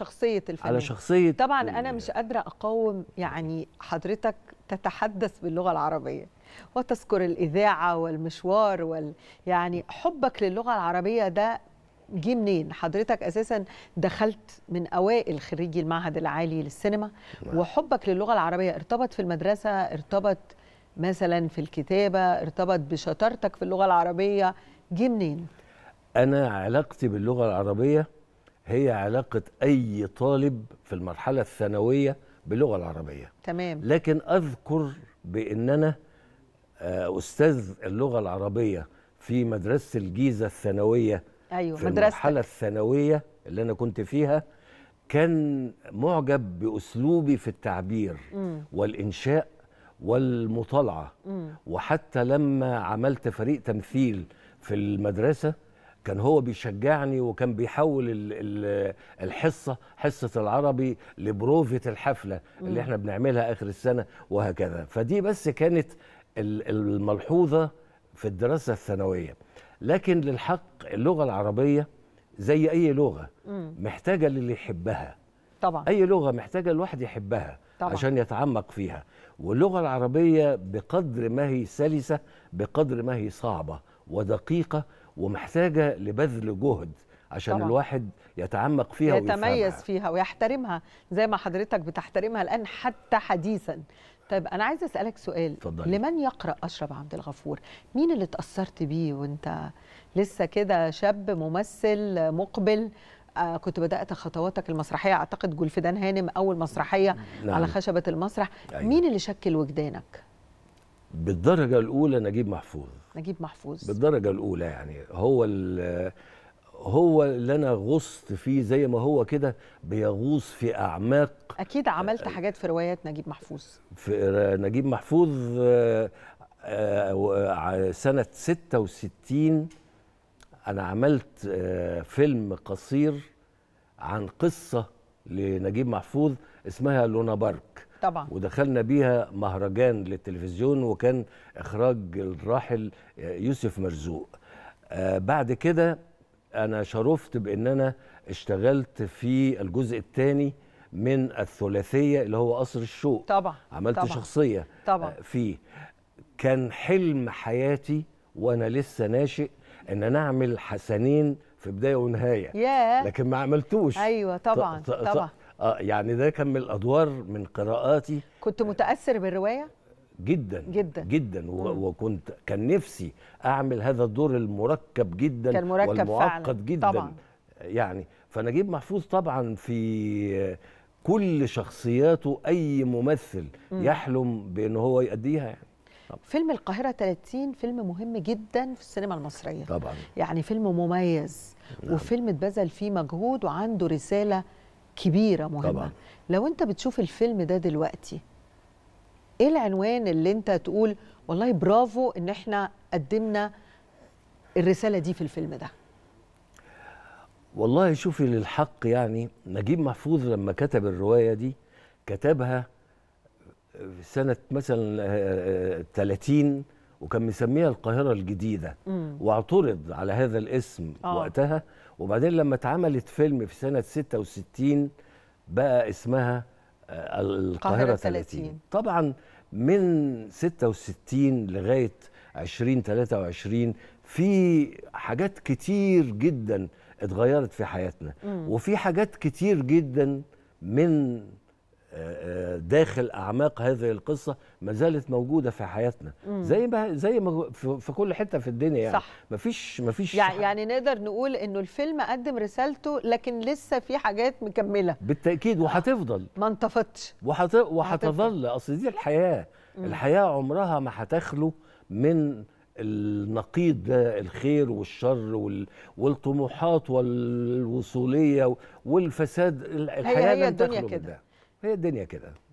شخصية الفنان على شخصية طبعا أنا مش قادرة أقاوم يعني حضرتك تتحدث باللغة العربية وتذكر الإذاعة والمشوار وال يعني حبك للغة العربية ده جه منين؟ حضرتك اساسا دخلت من اوائل خريجي المعهد العالي للسينما نعم. وحبك للغه العربيه ارتبط في المدرسه، ارتبط مثلا في الكتابه، ارتبط بشطارتك في اللغه العربيه، جه منين؟ انا علاقتي باللغه العربيه هي علاقة أي طالب في المرحلة الثانوية باللغة العربية تمام لكن أذكر بأن أنا آه، أستاذ اللغة العربية في مدرسة الجيزة الثانوية أيوة في مدرستك. المرحلة الثانوية اللي أنا كنت فيها كان معجب بأسلوبي في التعبير م. والإنشاء والمطالعة م. وحتى لما عملت فريق تمثيل في المدرسة كان هو بيشجعني وكان بيحول الحصه حصه العربي لبروفه الحفله اللي احنا بنعملها اخر السنه وهكذا فدي بس كانت الملحوظه في الدراسه الثانويه لكن للحق اللغه العربيه زي اي لغه محتاجه للي يحبها طبعا اي لغه محتاجه الواحد يحبها طبعا. عشان يتعمق فيها واللغه العربيه بقدر ما هي سلسه بقدر ما هي صعبه ودقيقه ومحتاجه لبذل جهد عشان طبعا. الواحد يتعمق فيها يتميز ويفهمها. فيها ويحترمها زي ما حضرتك بتحترمها الان حتى حديثا طيب انا عايز اسالك سؤال فضلي. لمن يقرا اشرف عبد الغفور مين اللي تأثرت بيه وانت لسه كده شاب ممثل مقبل آه كنت بدات خطواتك المسرحيه اعتقد جولفدان هانم اول مسرحيه نعم. على خشبه المسرح أيوة. مين اللي شكل وجدانك بالدرجه الاولى نجيب محفوظ نجيب محفوظ بالدرجه الاولى يعني هو هو اللي انا غصت فيه زي ما هو كده بيغوص في اعماق اكيد عملت حاجات في روايات نجيب محفوظ في نجيب محفوظ آه، آه، آه، سنه 66 انا عملت فيلم قصير عن قصه لنجيب محفوظ اسمها لونا بارك طبعا ودخلنا بيها مهرجان للتلفزيون وكان اخراج الراحل آه، يوسف مرزوق آه، بعد كده انا شرفت بان انا اشتغلت في الجزء الثاني من الثلاثيه اللي هو قصر الشوق طبعا عملت طبعا شخصيه آه، طبعا فيه كان حلم حياتي وانا لسه ناشئ ان انا اعمل حسنين في بدايه ونهايه yeah. لكن ما عملتوش ايوه طبعا طبعا اه يعني ده كان من الادوار من قراءاتي كنت متاثر بالروايه جدا جدا جدا وكنت كان نفسي اعمل هذا الدور المركب جدا كان مركب والمعقد فعلا. جدا طبعا. يعني فنجيب محفوظ طبعا في كل شخصياته اي ممثل مم. يحلم بان هو يأديها يعني فيلم القاهرة 30 فيلم مهم جدا في السينما المصرية طبعا يعني فيلم مميز نعم. وفيلم اتبذل فيه مجهود وعنده رسالة كبيره مهمه طبعا. لو انت بتشوف الفيلم ده دلوقتي ايه العنوان اللي انت تقول والله برافو ان احنا قدمنا الرساله دي في الفيلم ده والله شوفي للحق يعني نجيب محفوظ لما كتب الروايه دي كتبها في سنه مثلا 30 آه، آه، آه، وكان مسميها القاهرة الجديدة واعترض على هذا الاسم أوه. وقتها وبعدين لما اتعملت فيلم في سنة 66 بقى اسمها آه، القاهرة 30 طبعا من 66 لغاية 2023 في حاجات كتير جدا اتغيرت في حياتنا مم. وفي حاجات كتير جدا من داخل اعماق هذه القصه ما زالت موجوده في حياتنا مم. زي ما زي ما في كل حته في الدنيا يعني صح. مفيش مفيش يعني, يعني نقدر نقول انه الفيلم قدم رسالته لكن لسه في حاجات مكمله بالتاكيد وهتفضل ما انطفتش وحت... وهتظل اصل دي الحياه مم. الحياه عمرها ما هتخلو من النقيض ده الخير والشر وال... والطموحات والوصوليه والفساد الحياه هي هي الدنيا كده هي الدنيا كده